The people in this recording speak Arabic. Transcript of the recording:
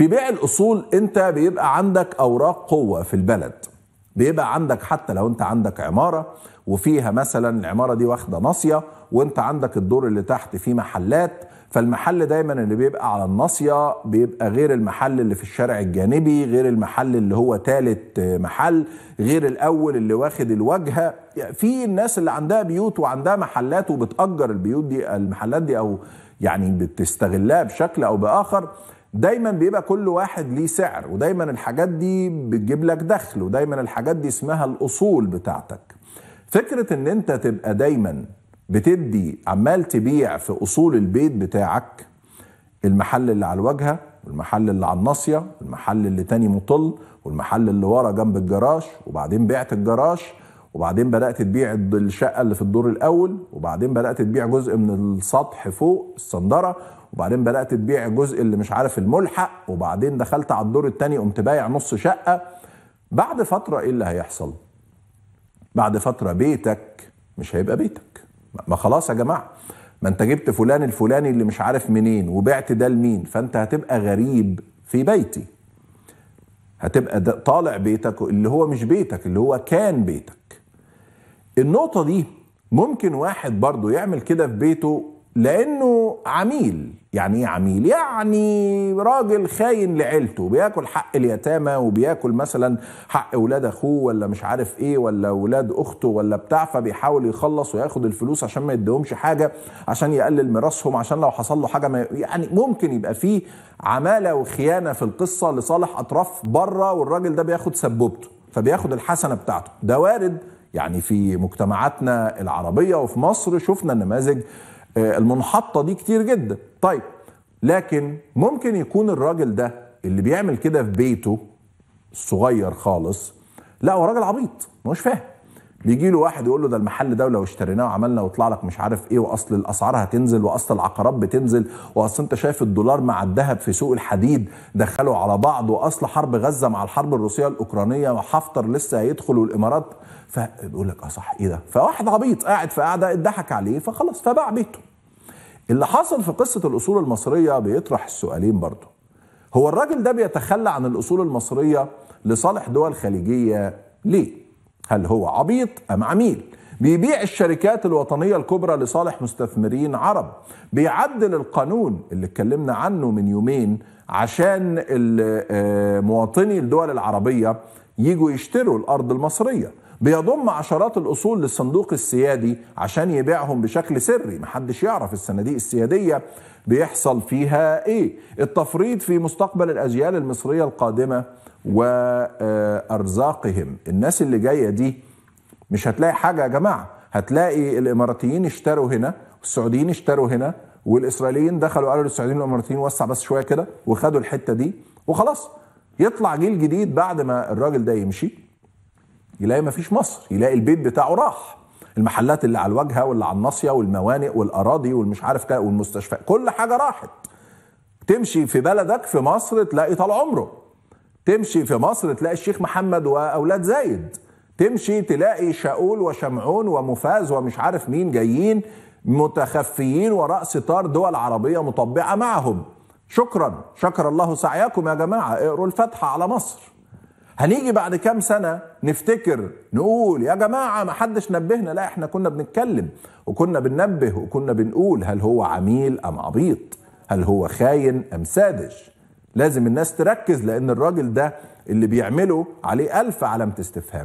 في بيع الاصول انت بيبقى عندك اوراق قوه في البلد بيبقى عندك حتى لو انت عندك عماره وفيها مثلا العماره دي واخده ناصيه وانت عندك الدور اللي تحت فيه محلات فالمحل دايما اللي بيبقى على الناصيه بيبقى غير المحل اللي في الشارع الجانبي غير المحل اللي هو ثالث محل غير الاول اللي واخد الواجهه يعني في الناس اللي عندها بيوت وعندها محلات وبتاجر البيوت دي المحلات دي او يعني بتستغلها بشكل او باخر دايما بيبقى كل واحد ليه سعر ودايما الحاجات دي بتجيب لك دخل ودايما الحاجات دي اسمها الاصول بتاعتك فكره ان انت تبقى دايما بتدي عمال تبيع في اصول البيت بتاعك المحل اللي على الواجهه والمحل اللي على الناصيه والمحل اللي تاني مطل والمحل اللي ورا جنب الجراج وبعدين بعت الجراج وبعدين بدات تبيع الشقه اللي في الدور الاول وبعدين بدات تبيع جزء من السطح فوق الصندره وبعدين بدات تبيع الجزء اللي مش عارف الملحق وبعدين دخلت على الدور الثاني قمت بايع نص شقه بعد فتره ايه اللي هيحصل بعد فتره بيتك مش هيبقى بيتك ما خلاص يا جماعه ما انت جبت فلان الفلاني اللي مش عارف منين وبعت ده لمين فانت هتبقى غريب في بيتي هتبقى طالع بيتك اللي هو مش بيتك اللي هو كان بيتك النقطة دي ممكن واحد برضه يعمل كده في بيته لانه عميل يعني ايه عميل يعني راجل خاين لعيلته بياكل حق اليتامى وبياكل مثلا حق اولاد اخوه ولا مش عارف ايه ولا اولاد اخته ولا بتاع فبيحاول يخلص وياخد الفلوس عشان ما يديهمش حاجه عشان يقلل ميراثهم عشان لو حصل له حاجه ما يعني ممكن يبقى فيه عماله وخيانه في القصه لصالح اطراف بره والراجل ده بياخد سبوبته فبياخد الحسنه بتاعته ده وارد يعني في مجتمعاتنا العربية وفي مصر شفنا النماذج آه، المنحطة دي كتير جدا طيب لكن ممكن يكون الراجل ده اللي بيعمل كده في بيته الصغير خالص لا هو راجل عبيط مش فاهم بيجي له واحد يقول له ده المحل ده ولو اشتريناه وعملنا وطلع لك مش عارف ايه واصل الاسعار هتنزل واصل العقارات بتنزل واصل انت شايف الدولار مع الذهب في سوق الحديد دخلوا على بعض واصل حرب غزه مع الحرب الروسيه الاوكرانيه وحفتر لسه هيدخل والامارات فبيقول لك اه صح ايه ده فواحد عبيط قاعد في قاعده اتضحك عليه فخلاص فباع بيته اللي حصل في قصه الاصول المصريه بيطرح السؤالين برضه هو الراجل ده بيتخلى عن الاصول المصريه لصالح دول خليجيه ليه هل هو عبيط أم عميل؟ بيبيع الشركات الوطنية الكبرى لصالح مستثمرين عرب بيعدل القانون اللي اتكلمنا عنه من يومين عشان آه، مواطني الدول العربية يجوا يشتروا الأرض المصرية بيضم عشرات الأصول للصندوق السيادي عشان يبيعهم بشكل سري محدش يعرف الصناديق السيادية بيحصل فيها إيه التفريط في مستقبل الأجيال المصرية القادمة وأرزاقهم الناس اللي جاية دي مش هتلاقي حاجة يا جماعة هتلاقي الإماراتيين اشتروا هنا والسعوديين اشتروا هنا والإسرائيليين دخلوا قالوا للسعوديين والإماراتيين وسع بس شوية كده وخدوا الحتة دي وخلاص يطلع جيل جديد بعد ما الراجل ده يمشي يلاقي مفيش مصر يلاقي البيت بتاعه راح المحلات اللي على الواجهه واللي على الناصيه والموانئ والاراضي والمش عارف كده والمستشفيات كل حاجه راحت تمشي في بلدك في مصر تلاقي طال عمره تمشي في مصر تلاقي الشيخ محمد واولاد زايد تمشي تلاقي شاؤول وشمعون ومفاز ومش عارف مين جايين متخفيين وراء ستار دول عربيه مطبعه معهم شكرا شكر الله سعيكم يا جماعه اقروا الفاتحه على مصر هنيجي بعد كام سنة نفتكر نقول يا جماعة ما حدش نبهنا لا احنا كنا بنتكلم وكنا بننبه وكنا بنقول هل هو عميل ام عبيط هل هو خاين ام ساذج لازم الناس تركز لان الراجل ده اللي بيعمله عليه الف علامة استفهام